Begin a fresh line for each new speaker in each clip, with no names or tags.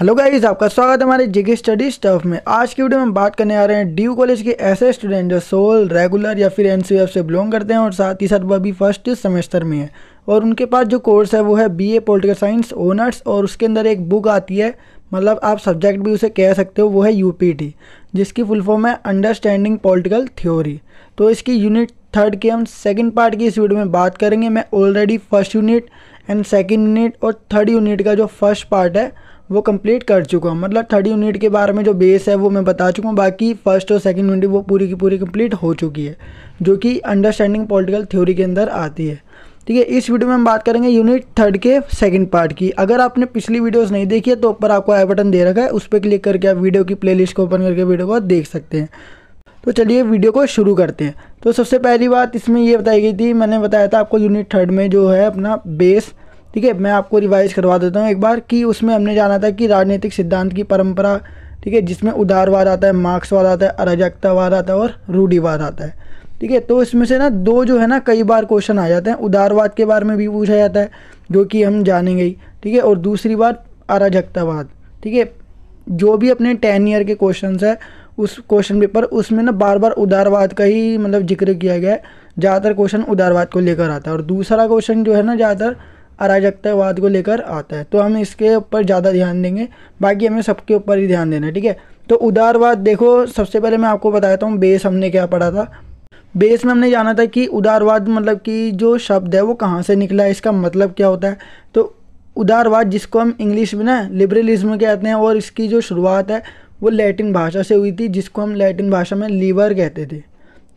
hello guys आपका स्वागत है हमारे जीके स्टडी स्टफ में आज की वीडियो में हम बात करने आ रहे हैं डी कॉलेज के ऐसे स्टूडेंट जो सोल रेगुलर या फिर एन से बिलोंग करते हैं और साथ ही साथ वो अभी फर्स्ट सेमेस्टर में है और उनके पास जो कोर्स है वो है बीए पॉलिटिकल साइंस ऑनर्स और उसके अंदर एक बुक आती है मतलब आप सब्जेक्ट भी उसे कह सकते हो वो है यू जिसकी फुल फॉर्म है अंडरस्टैंडिंग पोलिटिकल थ्योरी तो इसकी यूनिट थर्ड के हम सेकेंड पार्ट की इस वीडियो में बात करेंगे मैं already first unit and second unit और थर्ड यूनिट का जो फर्स्ट पार्ट है वो कंप्लीट कर चुका हूँ मतलब थर्ड यूनिट के बारे में जो बेस है वो मैं बता चुका हूँ बाकी फर्स्ट और सेकंड यूनिट वो पूरी की पूरी कंप्लीट हो चुकी है जो कि अंडरस्टैंडिंग पॉलिटिकल थ्योरी के अंदर आती है ठीक है इस वीडियो में हम बात करेंगे यूनिट थर्ड के सेकंड पार्ट की अगर आपने पिछली वीडियोज़ नहीं देखी है तो ऊपर आपको आई बटन दे रखा है उस पर क्लिक करके आप वीडियो की प्ले को ओपन करके वीडियो को देख सकते हैं तो चलिए वीडियो को शुरू करते हैं तो सबसे पहली बात इसमें ये बताई गई थी मैंने बताया था आपको यूनिट थर्ड में जो है अपना बेस ठीक है मैं आपको रिवाइज करवा देता हूँ एक बार कि उसमें हमने जाना था कि राजनीतिक सिद्धांत की परंपरा ठीक है जिसमें उदारवाद आता है मार्क्सवाद आता है अराजकतावाद आता है और रूढ़ीवाद आता है ठीक है तो इसमें से ना दो जो है ना कई बार क्वेश्चन आ जाते हैं उदारवाद के बारे में भी पूछा जाता है जो कि हम जानेंगे ही ठीक है और दूसरी बार अराजकतावाद ठीक है जो भी अपने टेन ईयर के क्वेश्चन है उस क्वेश्चन पेपर उसमें ना बार बार उदारवाद का ही मतलब जिक्र किया गया है ज़्यादातर क्वेश्चन उदारवाद को लेकर आता है और दूसरा क्वेश्चन जो है ना ज़्यादातर अराजकतावाद को लेकर आता है तो हम इसके ऊपर ज़्यादा ध्यान देंगे बाकी हमें सबके ऊपर ही ध्यान देना है ठीक है तो उदारवाद देखो सबसे पहले मैं आपको बताया हूँ बेस हमने क्या पढ़ा था बेस में हमने जाना था कि उदारवाद मतलब कि जो शब्द है वो कहाँ से निकला है इसका मतलब क्या होता है तो उदारवाद जिसको हम इंग्लिश में ना लिबरलिज्म कहते हैं और इसकी जो शुरुआत है वो लैटिन भाषा से हुई थी जिसको हम लैटिन भाषा में लीवर कहते थे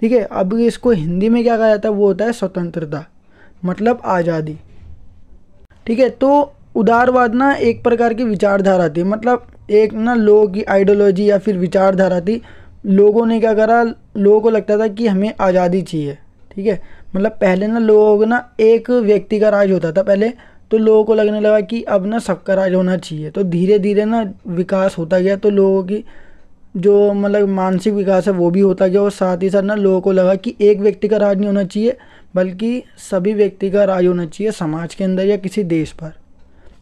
ठीक है अब इसको हिंदी में क्या कहा जाता है वो होता है स्वतंत्रता मतलब आज़ादी ठीक है तो उदारवाद ना एक प्रकार की विचारधारा थी मतलब एक ना लोगों की आइडियोलॉजी या फिर विचारधारा थी लोगों ने क्या करा लोगों को लगता था कि हमें आज़ादी चाहिए ठीक है मतलब पहले ना लोगों को ना एक व्यक्ति का राज होता था पहले तो लोगों को लगने लगा कि अब ना सबका राज होना चाहिए तो धीरे धीरे ना विकास होता गया तो लोगों की जो मतलब मानसिक विकास है वो भी होता गया और साथ ही साथ ना लोगों को लगा कि एक व्यक्ति का राज नहीं होना चाहिए बल्कि सभी व्यक्ति का राय होना चाहिए समाज के अंदर या किसी देश पर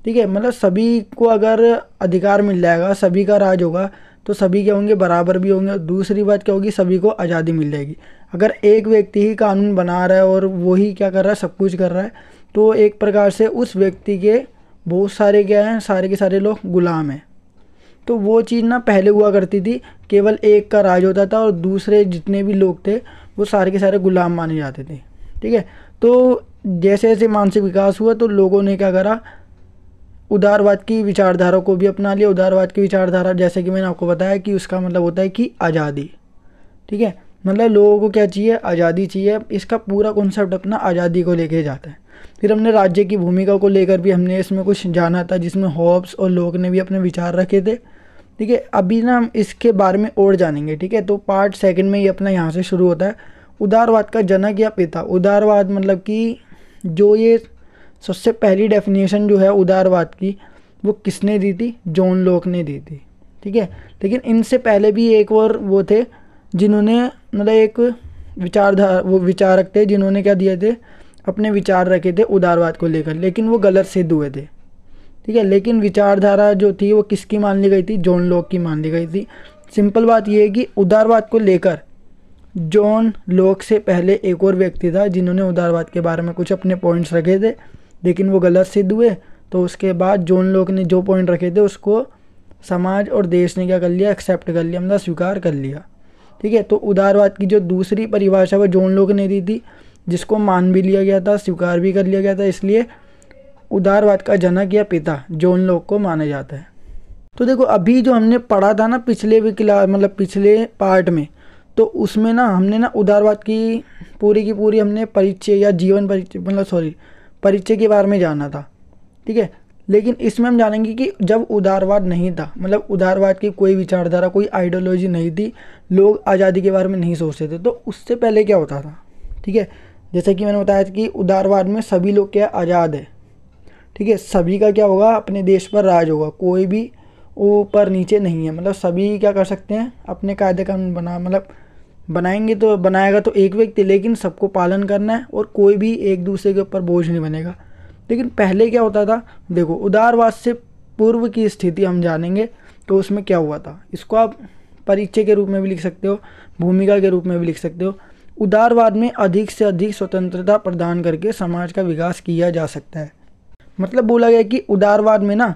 ठीक है मतलब सभी को अगर अधिकार मिल जाएगा सभी का राज होगा तो सभी क्या होंगे बराबर भी होंगे दूसरी बात क्या होगी सभी को आज़ादी मिल जाएगी अगर एक व्यक्ति ही कानून बना रहा है और वही क्या कर रहा है सब कुछ कर रहा है तो एक प्रकार से उस व्यक्ति के बहुत सारे क्या हैं सारे के सारे लोग गुलाम हैं तो वो चीज़ ना पहले हुआ करती थी केवल एक का राज होता था और दूसरे जितने भी लोग थे वो सारे के सारे गुलाम माने जाते थे ठीक है तो जैसे जैसे मानसिक विकास हुआ तो लोगों ने क्या करा उदारवाद की विचारधारा को भी अपना लिया उदारवाद की विचारधारा जैसे कि मैंने आपको बताया कि उसका मतलब होता है कि आज़ादी ठीक है मतलब लोगों को क्या चाहिए आज़ादी चाहिए इसका पूरा कॉन्सेप्ट अपना आज़ादी को लेके जाता है फिर हमने राज्य की भूमिका को लेकर भी हमने इसमें कुछ जाना था जिसमें हॉब्स और लोग ने भी अपने विचार रखे थे ठीक है अभी ना हम इसके बारे में और जानेंगे ठीक है तो पार्ट सेकंड में ये अपना यहाँ से शुरू होता है उदारवाद का जनक या पिता उदारवाद मतलब कि जो ये सबसे पहली डेफिनेशन जो है उदारवाद की वो किसने दी थी जॉन लोक ने दी थी ठीक है लेकिन इनसे पहले भी एक और वो थे जिन्होंने मतलब एक विचारधारा वो विचारक थे जिन्होंने क्या दिए थे अपने विचार रखे थे उदारवाद को लेकर लेकिन वो गलत सिद्ध हुए थे ठीक है लेकिन विचारधारा जो थी वो किसकी मान ली गई थी जॉन लोक की मान ली गई थी सिंपल बात यह है कि उदारवाद को लेकर जॉन लोक से पहले एक और व्यक्ति था जिन्होंने उदारवाद के बारे में कुछ अपने पॉइंट्स रखे थे लेकिन वो गलत सिद्ध हुए तो उसके बाद जॉन लोक ने जो पॉइंट रखे थे उसको समाज और देश ने क्या कर लिया एक्सेप्ट कर लिया मतलब स्वीकार कर लिया ठीक है तो उदारवाद की जो दूसरी परिभाषा वो जॉन लोक ने दी थी जिसको मान भी लिया गया था स्वीकार भी कर लिया गया था इसलिए उदारवाद का जनक या पिता जॉन लोक को माना जाता है तो देखो अभी जो हमने पढ़ा था ना पिछले भी क्लास मतलब पिछले पार्ट में तो उसमें ना हमने ना उदारवाद की पूरी की पूरी हमने परिचय या जीवन परिचय मतलब सॉरी परिचय के बारे में जाना था ठीक है लेकिन इसमें हम जानेंगे कि जब उदारवाद नहीं था मतलब उदारवाद की कोई विचारधारा कोई आइडियोलॉजी नहीं थी लोग आज़ादी के बारे में नहीं सोचते थे तो उससे पहले क्या होता था ठीक है जैसे कि मैंने बताया कि उदारवाद में सभी लोग क्या आज़ाद है ठीक है सभी का क्या होगा अपने देश पर राज होगा कोई भी ऊपर नीचे नहीं है मतलब सभी क्या कर सकते हैं अपने कायदे कानून बना मतलब बनाएंगे तो बनाएगा तो एक व्यक्ति लेकिन सबको पालन करना है और कोई भी एक दूसरे के ऊपर बोझ नहीं बनेगा लेकिन पहले क्या होता था देखो उदारवाद से पूर्व की स्थिति हम जानेंगे तो उसमें क्या हुआ था इसको आप परिचय के रूप में भी लिख सकते हो भूमिका के रूप में भी लिख सकते हो उदारवाद में अधिक से अधिक स्वतंत्रता प्रदान करके समाज का विकास किया जा सकता है मतलब बोला गया कि उदारवाद में ना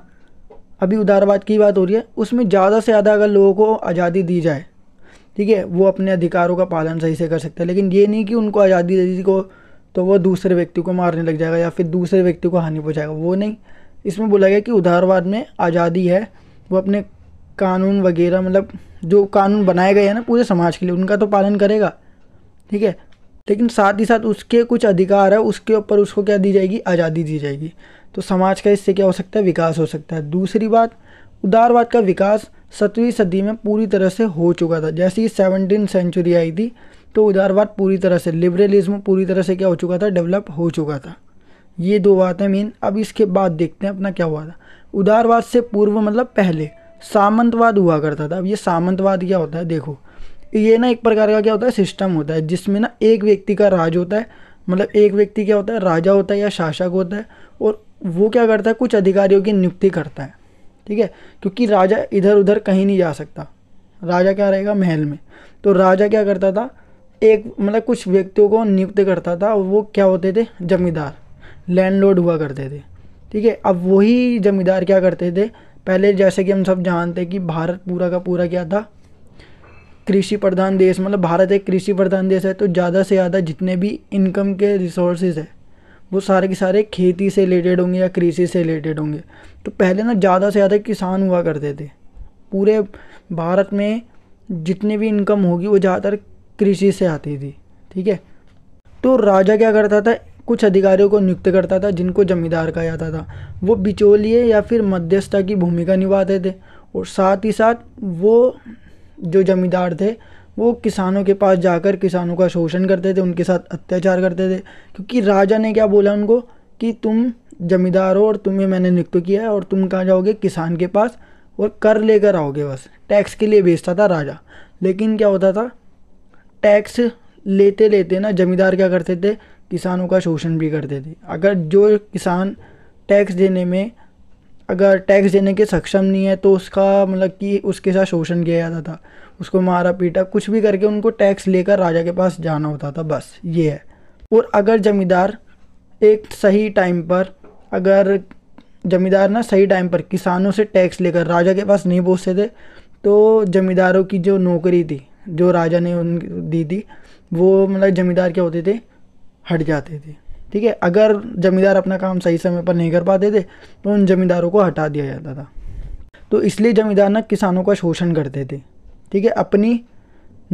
अभी उदारवाद की बात हो रही है उसमें ज़्यादा से ज़्यादा अगर लोगों को आज़ादी दी जाए ठीक है वो अपने अधिकारों का पालन सही से कर सकते हैं लेकिन ये नहीं कि उनको आज़ादी दे दी को तो वो दूसरे व्यक्ति को मारने लग जाएगा या फिर दूसरे व्यक्ति को हानि पहुँचाएगा वो नहीं इसमें बोला गया कि उदारवाद में आज़ादी है वो अपने कानून वगैरह मतलब जो कानून बनाए गए हैं ना पूरे समाज के लिए उनका तो पालन करेगा ठीक है लेकिन साथ ही साथ उसके कुछ अधिकार है उसके ऊपर उसको क्या दी जाएगी आज़ादी दी जाएगी तो समाज का इससे क्या हो सकता है विकास हो सकता है दूसरी बात उदारवाद का विकास सत्रहवीं सदी में पूरी तरह से हो चुका था जैसे ही सेवनटीन सेंचुरी आई थी तो उदारवाद पूरी तरह से लिबरलिज्म पूरी तरह से क्या हो चुका था डेवलप हो चुका था ये दो बातें मेन अब इसके बाद देखते हैं अपना क्या हुआ था उदारवाद से पूर्व मतलब पहले सामंतवाद हुआ करता था अब ये सामंतवाद क्या होता है देखो ये ना एक प्रकार का क्या होता है सिस्टम होता है जिसमें ना एक व्यक्ति का राज होता है मतलब एक व्यक्ति क्या होता है राजा होता है या शासक होता है और वो क्या करता है कुछ अधिकारियों की नियुक्ति करता है ठीक है क्योंकि राजा इधर उधर कहीं नहीं जा सकता राजा क्या रहेगा महल में तो राजा क्या करता था एक मतलब कुछ व्यक्तियों को नियुक्त करता था वो क्या होते थे जमींदार लैंडलॉर्ड हुआ करते थे ठीक है अब वही जमींदार क्या करते थे पहले जैसे कि हम सब जानते हैं कि भारत पूरा का पूरा क्या था कृषि प्रधान देश मतलब भारत एक कृषि प्रधान देश है तो ज़्यादा से ज़्यादा जितने भी इनकम के रिसोर्सेज है वो सारे के सारे खेती से रिलेटेड होंगे या कृषि से रिलेटेड होंगे तो पहले ना ज़्यादा से ज़्यादा किसान हुआ करते थे पूरे भारत में जितनी भी इनकम होगी वो ज़्यादातर कृषि से आती थी ठीक है तो राजा क्या करता था कुछ अधिकारियों को नियुक्त करता था जिनको जमींदार कहा जाता था वो बिचौलिए या फिर मध्यस्थता की भूमिका निभाते थे और साथ ही साथ वो जो जमींदार थे वो किसानों के पास जाकर किसानों का शोषण करते थे उनके साथ अत्याचार करते थे क्योंकि राजा ने क्या बोला उनको कि तुम जमींदार हो और तुम्हें मैंने नियुक्त किया है और तुम कहाँ जाओगे किसान के पास और कर लेकर आओगे बस टैक्स के लिए बेचता था राजा लेकिन क्या होता था टैक्स लेते लेते ना जमींदार क्या करते थे किसानों का शोषण भी करते थे अगर जो किसान टैक्स देने में अगर टैक्स देने के सक्षम नहीं है तो उसका मतलब कि उसके साथ शोषण किया जाता था उसको मारा पीटा कुछ भी करके उनको टैक्स लेकर राजा के पास जाना होता था बस ये है और अगर ज़मींदार एक सही टाइम पर अगर ज़मींदार ना सही टाइम पर किसानों से टैक्स लेकर राजा के पास नहीं पहुँचते थे तो ज़मींदारों की जो नौकरी थी जो राजा ने उन दी थी वो मतलब ज़मींदार क्या होते थे हट जाते थे ठीक है अगर ज़मींदार अपना काम सही समय पर नहीं कर पाते थे तो उन ज़मींदारों को हटा दिया जाता था तो इसलिए ज़मींदार ना किसानों का शोषण करते थे ठीक है अपनी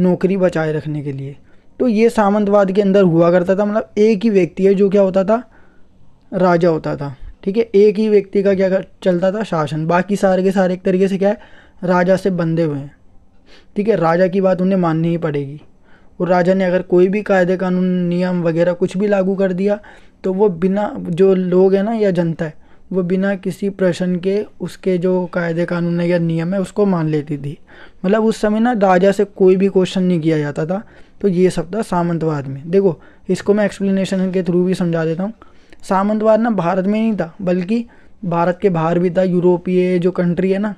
नौकरी बचाए रखने के लिए तो ये सामंतवाद के अंदर हुआ करता था मतलब एक ही व्यक्ति है जो क्या होता था राजा होता था ठीक है एक ही व्यक्ति का क्या चलता था शासन बाकी सारे के सारे एक तरीके से क्या है राजा से बंधे हुए हैं ठीक है राजा की बात उन्हें माननी ही पड़ेगी और राजा ने अगर कोई भी कायदे कानून नियम वगैरह कुछ भी लागू कर दिया तो वो बिना जो लोग हैं ना या जनता है वो बिना किसी प्रश्न के उसके जो कायदे कानून है या नियम है उसको मान लेती थी मतलब उस समय ना राजा से कोई भी क्वेश्चन नहीं किया जाता था तो ये सब था सामंतवाद में देखो इसको मैं एक्सप्लेनेशन के थ्रू भी समझा देता हूँ सामंतवाद ना भारत में नहीं था बल्कि भारत के बाहर भी था यूरोपीय जो कंट्री है ना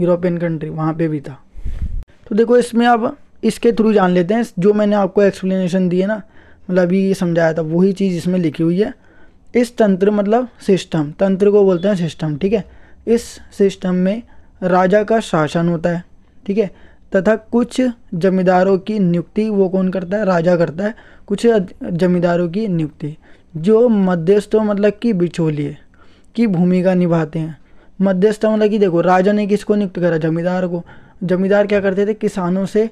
यूरोपियन कंट्री वहाँ पर भी था तो देखो इसमें आप इसके थ्रू जान लेते हैं जो मैंने आपको एक्सप्लेनेशन दी है ना मतलब अभी समझाया था वही चीज़ इसमें लिखी हुई है इस तंत्र मतलब सिस्टम तंत्र को बोलते हैं सिस्टम ठीक है इस सिस्टम में राजा का शासन होता है ठीक है तथा कुछ जमींदारों की नियुक्ति वो कौन करता है राजा करता है कुछ जमींदारों की नियुक्ति जो मध्यस्थों मतलब कि बिचौलिए की भूमिका निभाते हैं मध्यस्थ मतलब कि देखो राजा ने किसको नियुक्त करा जमींदार को जमींदार क्या करते थे किसानों से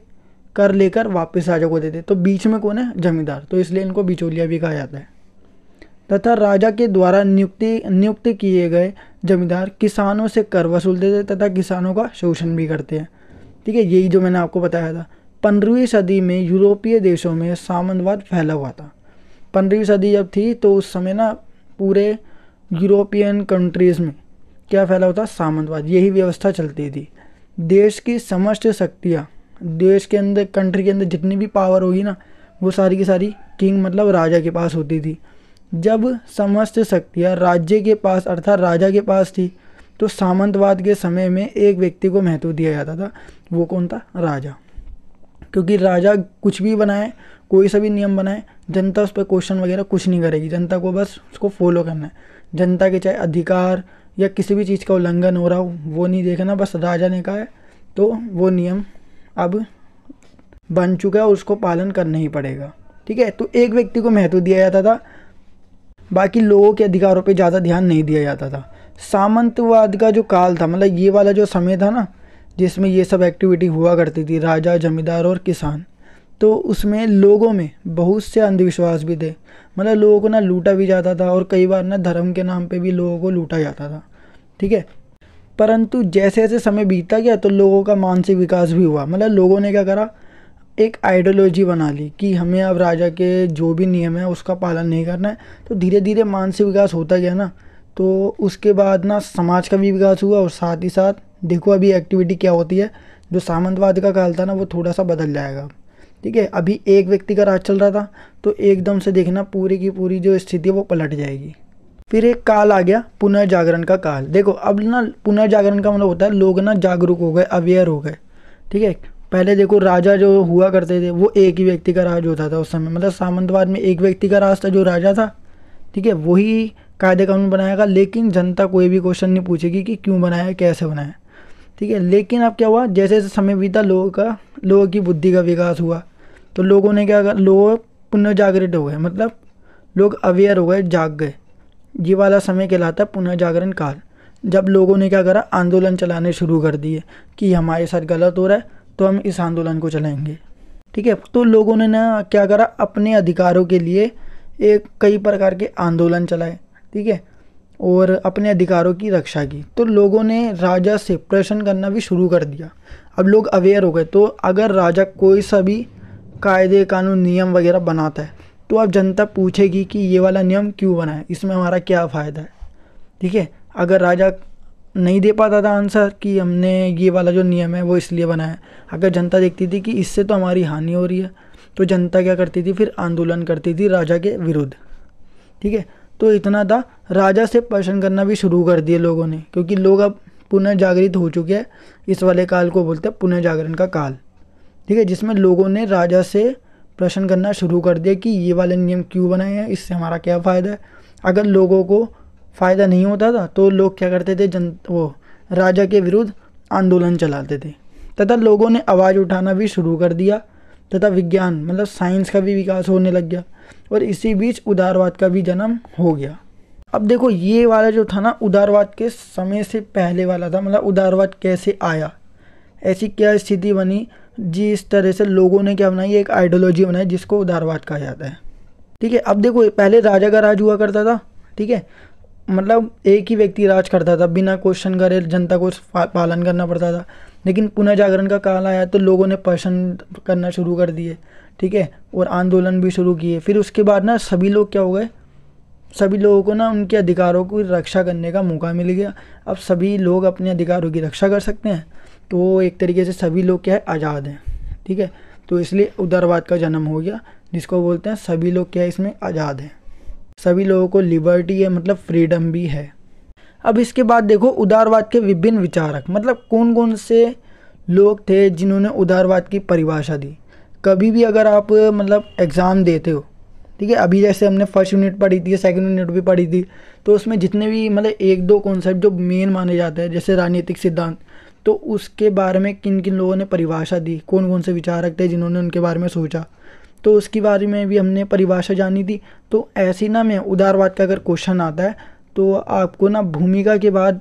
कर लेकर वापस राजा को देते तो बीच में कौन है जमींदार तो इसलिए इनको बिचौलिया भी कहा जाता है तथा राजा के द्वारा नियुक्ति नियुक्त किए गए जमींदार किसानों से कर वसूलते थे तथा किसानों का शोषण भी करते हैं ठीक है यही जो मैंने आपको बताया था पंद्रहवीं सदी में यूरोपीय देशों में सामंतवाद फैला हुआ था पंद्रहवीं सदी जब थी तो उस समय ना पूरे यूरोपियन कंट्रीज़ में क्या फैला हुआ था सामंतवाद यही व्यवस्था चलती थी देश की समस्त शक्तियाँ देश के अंदर कंट्री के अंदर जितनी भी पावर होगी ना वो सारी की सारी किंग मतलब राजा के पास होती थी जब समस्त शक्तियाँ राज्य के पास अर्थात राजा के पास थी तो सामंतवाद के समय में एक व्यक्ति को महत्व दिया जाता था वो कौन था राजा क्योंकि राजा कुछ भी बनाए कोई सा भी नियम बनाए जनता उस पर क्वेश्चन वगैरह कुछ नहीं करेगी जनता को बस उसको फॉलो करना है जनता के चाहे अधिकार या किसी भी चीज़ का उल्लंघन हो रहा हो वो नहीं देखना बस राजा ने कहा है तो वो नियम अब बन चुका है और उसको पालन करना ही पड़ेगा ठीक है तो एक व्यक्ति को महत्व दिया जाता था बाकी लोगों के अधिकारों पे ज़्यादा ध्यान नहीं दिया जाता था सामंतवाद का जो काल था मतलब ये वाला जो समय था ना जिसमें ये सब एक्टिविटी हुआ करती थी राजा जमींदार और किसान तो उसमें लोगों में बहुत से अंधविश्वास भी थे मतलब लोगों को ना लूटा भी जाता था और कई बार ना धर्म के नाम पे भी लोगों को लूटा जाता था ठीक है परंतु जैसे जैसे समय बीता गया तो लोगों का मानसिक विकास भी हुआ मतलब लोगों ने क्या करा एक आइडियोलॉजी बना ली कि हमें अब राजा के जो भी नियम है उसका पालन नहीं करना है तो धीरे धीरे मानसिक विकास होता गया ना तो उसके बाद ना समाज का भी विकास हुआ और साथ ही साथ देखो अभी एक्टिविटी क्या होती है जो सामंतवाद का काल था ना वो थोड़ा सा बदल जाएगा ठीक है अभी एक व्यक्ति का राज चल रहा था तो एकदम से देखना पूरी की पूरी जो स्थिति है वो पलट जाएगी फिर एक काल आ गया पुनर्जागरण का काल देखो अब ना पुनर्जागरण का मतलब होता है लोग ना जागरूक हो गए अवेयर हो गए ठीक है पहले देखो राजा जो हुआ करते थे वो एक ही व्यक्ति का राज होता था उस समय मतलब सामंतवाद में एक व्यक्ति का राज था जो राजा था ठीक है वही कायदे कानून बनाएगा लेकिन जनता कोई भी क्वेश्चन नहीं पूछेगी कि क्यों बनाया कैसे बनाया ठीक है लेकिन अब क्या हुआ जैसे जैसे समय बीता लोगों का लोगों की बुद्धि का विकास हुआ तो लोगों ने क्या कर लोग पुनर्जागृत हो गए मतलब लोग अवेयर हो गए जाग गए ये वाला समय कहलाता है पुनर्जागरण काल जब लोगों ने क्या करा आंदोलन चलाने शुरू कर दिए कि हमारे साथ गलत हो रहा है तो हम इस आंदोलन को चलाएंगे ठीक है तो लोगों ने ना क्या करा अपने अधिकारों के लिए एक कई प्रकार के आंदोलन चलाए ठीक है और अपने अधिकारों की रक्षा की तो लोगों ने राजा से प्रश्न करना भी शुरू कर दिया अब लोग अवेयर हो गए तो अगर राजा कोई सा भी कायदे कानून नियम वगैरह बनाता है तो अब जनता पूछेगी कि ये वाला नियम क्यों बनाए इसमें हमारा क्या फ़ायदा है ठीक है अगर राजा नहीं दे पाता था आंसर कि हमने ये वाला जो नियम है वो इसलिए बनाया अगर जनता देखती थी कि इससे तो हमारी हानि हो रही है तो जनता क्या करती थी फिर आंदोलन करती थी राजा के विरुद्ध ठीक है तो इतना था राजा से प्रश्न करना भी शुरू कर दिए लोगों ने क्योंकि लोग अब पुनर्जागृत हो चुके हैं इस वाले काल को बोलते हैं पुनर्जागरण का काल ठीक है जिसमें लोगों ने राजा से प्रश्न करना शुरू कर दिया कि ये वाले नियम क्यों बनाए हैं इससे हमारा क्या फ़ायदा है अगर लोगों को फ़ायदा नहीं होता था तो लोग क्या करते थे जन वो राजा के विरुद्ध आंदोलन चलाते थे तथा लोगों ने आवाज़ उठाना भी शुरू कर दिया तथा विज्ञान मतलब साइंस का भी विकास होने लग गया और इसी बीच उदारवाद का भी जन्म हो गया अब देखो ये वाला जो था ना उदारवाद के समय से पहले वाला था मतलब उदारवाद कैसे आया ऐसी क्या स्थिति बनी जिस तरह से लोगों ने क्या बनाई एक आइडियोलॉजी बनाई जिसको उदारवाद कहा जाता है ठीक है अब देखो पहले राजा का राज हुआ करता था ठीक है मतलब एक ही व्यक्ति राज करता था बिना क्वेश्चन करे जनता को पालन करना पड़ता था लेकिन पुनः जागरण का काल आया तो लोगों ने प्रश्न करना शुरू कर दिए ठीक है और आंदोलन भी शुरू किए फिर उसके बाद ना सभी लोग क्या हो गए सभी लोगों को ना उनके अधिकारों की रक्षा करने का मौका मिल गया अब सभी लोग अपने अधिकारों की रक्षा कर सकते हैं तो एक तरीके से सभी लोग क्या है आज़ाद हैं ठीक है तो इसलिए उदारवाद का जन्म हो गया जिसको बोलते हैं सभी लोग क्या है इसमें आज़ाद हैं सभी लोगों को लिबर्टी है मतलब फ्रीडम भी है अब इसके बाद देखो उदारवाद के विभिन्न विचारक मतलब कौन कौन से लोग थे जिन्होंने उदारवाद की परिभाषा दी कभी भी अगर आप मतलब एग्ज़ाम देते हो ठीक है अभी जैसे हमने फर्स्ट यूनिट पढ़ी थी सेकंड यूनिट भी पढ़ी थी तो उसमें जितने भी मतलब एक दो कॉन्सेप्ट जो मेन माने जाते हैं जैसे राजनीतिक सिद्धांत तो उसके बारे में किन किन लोगों ने परिभाषा दी कौन कौन से विचारक थे जिन्होंने उनके बारे में सोचा तो उसके बारे में भी हमने परिभाषा जानी थी तो ऐसी ना में उदारवाद का अगर क्वेश्चन आता है तो आपको ना भूमिका के बाद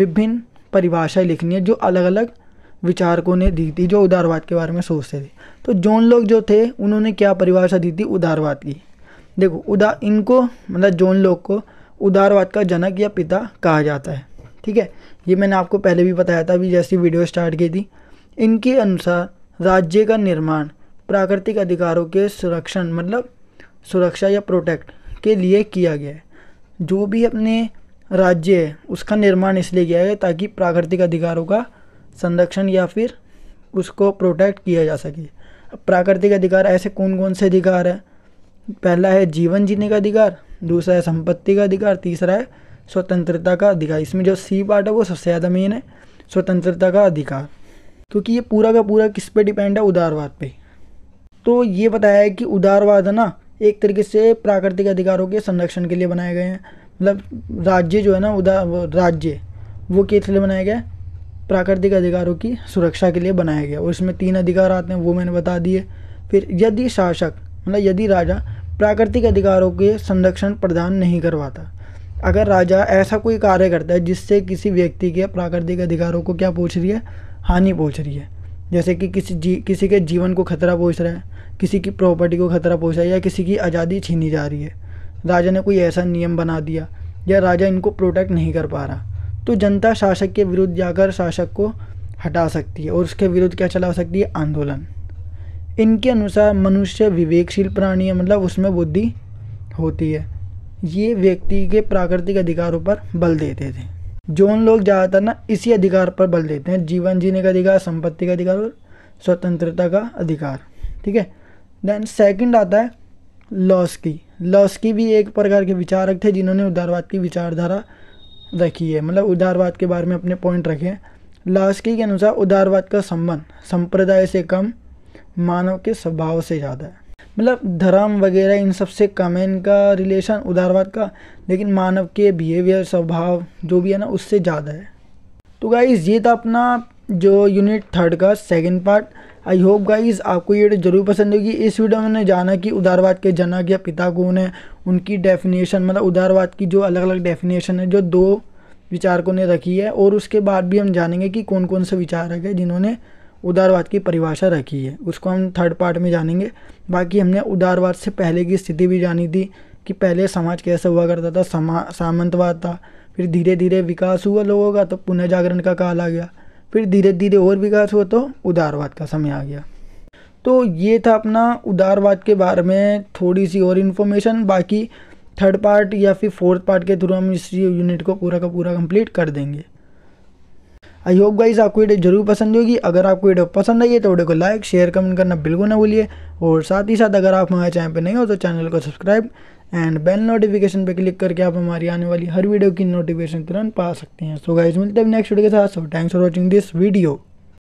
विभिन्न परिभाषाएं लिखनी है जो अलग अलग विचारकों ने दी थी जो उदारवाद के बारे में सोचते थे तो जोन लोग जो थे उन्होंने क्या परिभाषा दी थी उदारवाद की देखो उदा इनको मतलब जोन लोग को उदारवाद का जनक या पिता कहा जाता है ठीक है ये मैंने आपको पहले भी बताया था अभी जैसी वीडियो स्टार्ट की थी इनके अनुसार राज्य का निर्माण प्राकृतिक अधिकारों के संरक्षण मतलब सुरक्षा या प्रोटेक्ट के लिए किया गया है जो भी अपने राज्य है उसका निर्माण इसलिए किया गया ताकि प्राकृतिक अधिकारों का संरक्षण या फिर उसको प्रोटेक्ट किया जा सके प्राकृतिक अधिकार ऐसे कौन कौन से अधिकार हैं पहला है जीवन जीने का अधिकार दूसरा है संपत्ति का अधिकार तीसरा है स्वतंत्रता का अधिकार इसमें जो सी पार्ट है वो सबसे ज़्यादा मेन है स्वतंत्रता का अधिकार क्योंकि ये पूरा का पूरा किस पे डिपेंड है उदारवाद पे तो ये बताया है कि उदारवाद ना एक तरीके से प्राकृतिक अधिकारों के संरक्षण के लिए बनाए गए हैं मतलब राज्य जो है ना उदा राज्य वो किस लिए बनाया गया प्राकृतिक अधिकारों की सुरक्षा के लिए बनाया गया और इसमें तीन अधिकार आते हैं वो मैंने बता दिए फिर यदि शासक मतलब यदि राजा प्राकृतिक अधिकारों के संरक्षण प्रदान नहीं करवाता अगर राजा ऐसा कोई कार्य करता है जिससे किसी व्यक्ति के प्राकृतिक अधिकारों को क्या पूछ रही है हानि पहुँच रही है जैसे कि किसी जी किसी के जीवन को खतरा पहुंच रहा है किसी की प्रॉपर्टी को खतरा पहुंच रहा है या किसी की आज़ादी छीनी जा रही है राजा ने कोई ऐसा नियम बना दिया या राजा इनको प्रोटेक्ट नहीं कर पा रहा तो जनता शासक के विरुद्ध जाकर शासक को हटा सकती है और उसके विरुद्ध क्या चला सकती है आंदोलन इनके अनुसार मनुष्य विवेकशील प्राणी है मतलब उसमें बुद्धि होती है ये व्यक्ति के प्राकृतिक अधिकारों पर बल देते थे उन लोग ज़्यादातर ना इसी अधिकार पर बल देते हैं जीवन जीने का अधिकार संपत्ति का अधिकार और स्वतंत्रता का अधिकार ठीक है देन सेकंड आता है लॉस्की लॉस्की भी एक प्रकार के विचारक थे जिन्होंने उदारवाद की विचारधारा रखी है मतलब उदारवाद के बारे में अपने पॉइंट रखे हैं लास्की के अनुसार उदारवाद का संबंध संप्रदाय से कम मानव के स्वभाव से ज़्यादा है मतलब धर्म वगैरह इन सब से कम है इनका रिलेशन उदारवाद का लेकिन मानव के बिहेवियर स्वभाव जो भी है ना उससे ज़्यादा है तो गाइज़ ये था अपना जो यूनिट थर्ड का second part I hope guys आपको ये जरूर पसंद होगी इस वीडियो में मैंने जाना कि उदारवाद के जनक या पिता कौन है उनकी डेफिनेशन मतलब उदारवाद की जो अलग अलग डेफिनेशन है जो दो विचारकों ने रखी है और उसके बाद भी हम जानेंगे कि कौन कौन से विचारक है जिन्होंने उदारवाद की परिभाषा रखी है उसको हम थर्ड पार्ट में जानेंगे बाकी हमने उदारवाद से पहले की स्थिति भी जानी थी कि पहले समाज कैसे हुआ करता था समा सामंतवाद था फिर धीरे धीरे विकास हुआ लोगों का तो पुनर्जागरण का काल आ गया फिर धीरे धीरे और विकास हुआ तो उदारवाद का समय आ गया तो ये था अपना उदारवाद के बारे में थोड़ी सी और इन्फॉर्मेशन बाकी थर्ड पार्ट या फिर फोर्थ पार्ट के थ्रू हम इस यूनिट को पूरा का पूरा कंप्लीट कर देंगे आई होप गाइज आपको वीडियो जरूर पसंद होगी अगर आपको वीडियो पसंद आई है तो वीडियो को लाइक शेयर कमेंट करना बिल्कुल ना भूलिए और साथ ही साथ अगर आप हमारे चैनल पर नहीं हो तो चैनल को सब्सक्राइब एंड बेल नोटिफिकेशन पर क्लिक करके आप हमारी आने वाली हर वीडियो की नोटिफिकेशन तुरंत पा सकते हैं सो गाइज मिलते हैं नेक्स्ट वीडियो के साथ so thanks for watching this video